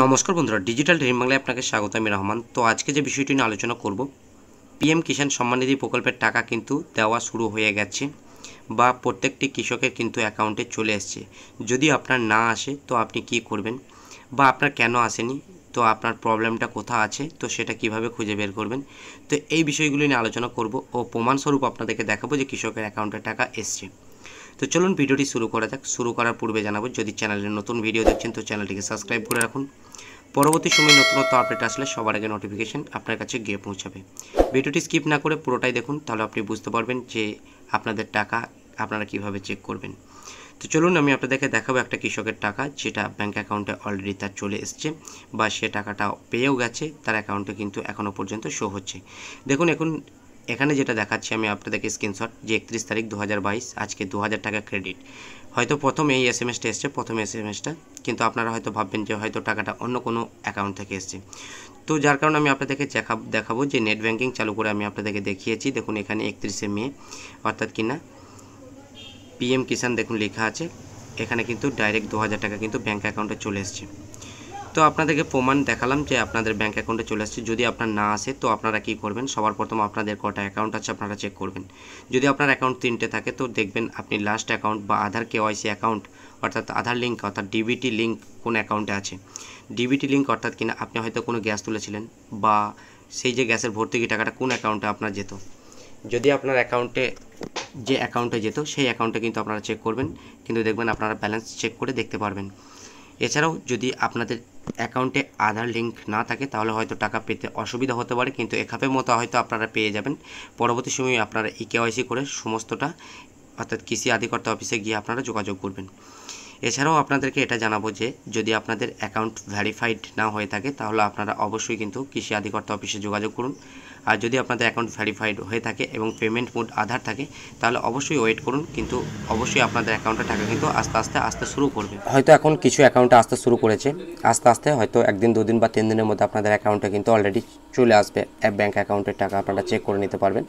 নমস্কার বন্ধুরা digital dream বাংলায় আপনাকে স্বাগত আমি রহমান তো আজকে যে বিষয়টি নিয়ে আলোচনা করব পিএম কিষাণ সম্মাননিধি প্রকল্পের টাকা কিন্তু দেওয়া শুরু হয়ে গেছে বা প্রত্যেকটি কৃষকের কিন্তু অ্যাকাউন্টে চলে এসছে যদি আপনার না আসে তো আপনি কি করবেন বা আপনার কেন আসেনি তো আপনার প্রবলেমটা কোথা আছে তো সেটা কিভাবে খুঁজে বের করবেন তো এই বিষয়গুলো নিয়ে আলোচনা করব ও প্রমাণস্বরূপ আপনাদেরকে দেখাবো যে কৃষকের অ্যাকাউন্টে টাকা এসছে তো চলুন ভিডিওটি শুরু করা যাক শুরু করার পূর্বে জানাবো যদি চ্যানেলে নতুন ভিডিও দেখছেন তো চ্যানেলটিকে সাবস্ক্রাইব করে রাখুন পরবর্তী সময় নতুনত্ব আপডেট আসলে সবার আগে নোটিফিকেশান আপনার কাছে গিয়ে পৌঁছাবে ভিডিওটি স্কিপ না করে পুরোটাই দেখুন তাহলে আপনি বুঝতে পারবেন যে আপনাদের টাকা আপনারা কিভাবে চেক করবেন তো চলুন আমি আপনাদেরকে দেখাবো একটা কৃষকের টাকা যেটা ব্যাঙ্ক অ্যাকাউন্টে অলরেডি তার চলে এসছে বা সে টাকাটা পেয়েও গেছে তার অ্যাকাউন্টে কিন্তু এখনও পর্যন্ত শো হচ্ছে দেখুন এখন এখানে যেটা দেখাচ্ছি আমি আপনাদেরকে স্ক্রিনশট যে একত্রিশ তারিখ দু আজকে দু টাকা ক্রেডিট হয়তো প্রথম এই এস এম এসটা এসছে প্রথম এস এম এসটা কিন্তু আপনারা হয়তো ভাববেন যে হয়তো টাকাটা অন্য কোনো অ্যাকাউন্ট থেকে এসছে তো যার কারণে আমি আপনাদেরকে দেখা দেখাবো যে নেট ব্যাঙ্কিং চালু করে আমি আপনাদেরকে দেখিয়েছি দেখুন এখানে একত্রিশে মে অর্থাৎ কি না পিএম কিষাণ দেখুন লেখা আছে এখানে কিন্তু ডাইরেক্ট দু টাকা কিন্তু ব্যাঙ্ক অ্যাকাউন্টে চলে এসছে তো আপনাদেরকে প্রমাণ দেখালাম যে আপনাদের ব্যাঙ্ক অ্যাকাউন্টে চলে আসছে যদি আপনার না আসে তো আপনারা কি করবেন সবার প্রথম আপনাদের কটা অ্যাকাউন্ট আছে আপনারা চেক করবেন যদি আপনার অ্যাকাউন্ট তিনটে থাকে তো দেখবেন আপনি লাস্ট অ্যাকাউন্ট বা আধার কেওয়াইসি অ্যাকাউন্ট অর্থাৎ আধার লিঙ্ক অর্থাৎ ডিবিটি লিঙ্ক কোন অ্যাকাউন্টে আছে ডিবিটি লিঙ্ক অর্থাৎ কিনা আপনি হয়তো কোনো গ্যাস তুলেছিলেন বা সেই যে গ্যাসের ভর্তুকি টাকাটা কোন অ্যাকাউন্টে আপনার যেত যদি আপনার অ্যাকাউন্টে যে অ্যাকাউন্টে যেত সেই অ্যাকাউন্টে কিন্তু আপনারা চেক করবেন কিন্তু দেখবেন আপনারা ব্যালেন্স চেক করে দেখতে পারবেন এছাড়াও যদি আপনাদের অ্যাকাউন্টে আধার লিঙ্ক না থাকে তাহলে হয়তো টাকা পেতে অসুবিধা হতে পারে কিন্তু একাপের মতো হয়তো আপনারা পেয়ে যাবেন পরবর্তী সময়ে আপনারা ই সি করে সমস্তটা অর্থাৎ কৃষি আধিকর্তা অফিসে গিয়ে আপনারা যোগাযোগ করবেন এছাড়াও আপনাদেরকে এটা জানাবো যে যদি আপনাদের অ্যাকাউন্ট ভ্যারিফাইড না হয়ে থাকে তাহলে আপনারা অবশ্যই কিন্তু কৃষি আধিকর্তা অফিসে যোগাযোগ করুন আর যদি আপনাদের অ্যাকাউন্ট ভ্যারিফাইড হয়ে থাকে এবং পেমেন্ট মোড আধার থাকে তাহলে অবশ্যই ওয়েট করুন কিন্তু অবশ্যই আপনাদের অ্যাকাউন্টে টাকা কিন্তু আস্তে আস্তে আসতে শুরু করবে হয়তো এখন কিছু অ্যাকাউন্টে আসতে শুরু করেছে আস্তে আস্তে হয়তো একদিন দুদিন বা তিন দিনের মধ্যে আপনাদের অ্যাকাউন্টে কিন্তু অলরেডি চলে আসবে অ্যাপ ব্যাঙ্ক অ্যাকাউন্টের টাকা আপনারা চেক করে নিতে পারবেন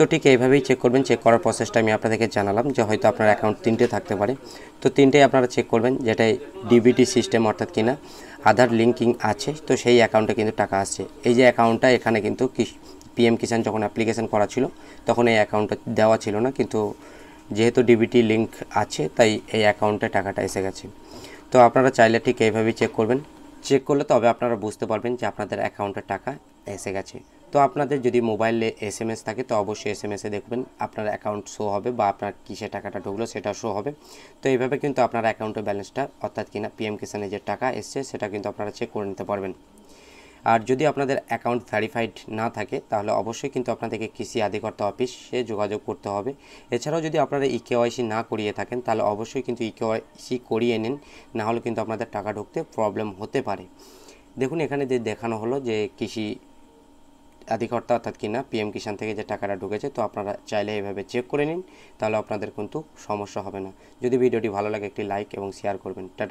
তো ঠিক এইভাবেই চেক করবেন চেক করার প্রসেসটা আমি আপনাদেরকে জানালাম যে হয়তো আপনার অ্যাকাউন্ট তিনটে থাকতে পারে তো তিনটেই আপনারা চেক করবেন যেটাই ডিবিটি সিস্টেম অর্থাৎ কিনা আধার লিঙ্কিং আছে তো সেই অ্যাকাউন্টে কিন্তু টাকা আসছে এই যে অ্যাকাউন্টটা এখানে কিন্তু পিএম কিষাণ যখন অ্যাপ্লিকেশান করা ছিল তখন এই অ্যাকাউন্টটা দেওয়া ছিল না কিন্তু যেহেতু ডিবিটি লিঙ্ক আছে তাই এই অ্যাকাউন্টে টাকাটা এসে গেছে তো আপনারা চাইলে ঠিক এইভাবেই চেক করবেন চেক করলে তবে আপনারা বুঝতে পারবেন যে আপনাদের অ্যাকাউন্টে টাকা এসে গেছে তো আপনাদের যদি মোবাইলে এস এম এস থাকে তো অবশ্যই এস এম এসে দেখবেন আপনার অ্যাকাউন্ট শো হবে বা আপনার কিসে টাকাটা ঢুকলো সেটা শো হবে তো এইভাবে কিন্তু আপনার অ্যাকাউন্টের ব্যালেন্সটা অর্থাৎ কিনা পিএম কিষানে যে টাকা এসছে সেটা কিন্তু আপনারা চেক করে নিতে পারবেন আর যদি আপনাদের অ্যাকাউন্ট ভ্যারিফাইড না থাকে তাহলে অবশ্যই কিন্তু আপনাদেরকে কৃষি আধিকর্তা অফিসে যোগাযোগ করতে হবে এছাড়াও যদি আপনারা ই কেওয়াইসি না করিয়ে থাকেন তাহলে অবশ্যই কিন্তু ই কেওয়াইসি করিয়ে নিন নাহলে কিন্তু আপনাদের টাকা ঢুকতে প্রবলেম হতে পারে দেখুন এখানে যে দেখানো হলো যে কৃষি আধিকর্তা অর্থাৎ কিনা পিএম কিষান থেকে যে টাকাটা ঢুকেছে তো আপনারা চাইলে এভাবে চেক করে নিন তাহলে আপনাদের কিন্তু সমস্যা হবে না যদি ভিডিওটি ভালো লাগে একটি লাইক এবং শেয়ার করবেন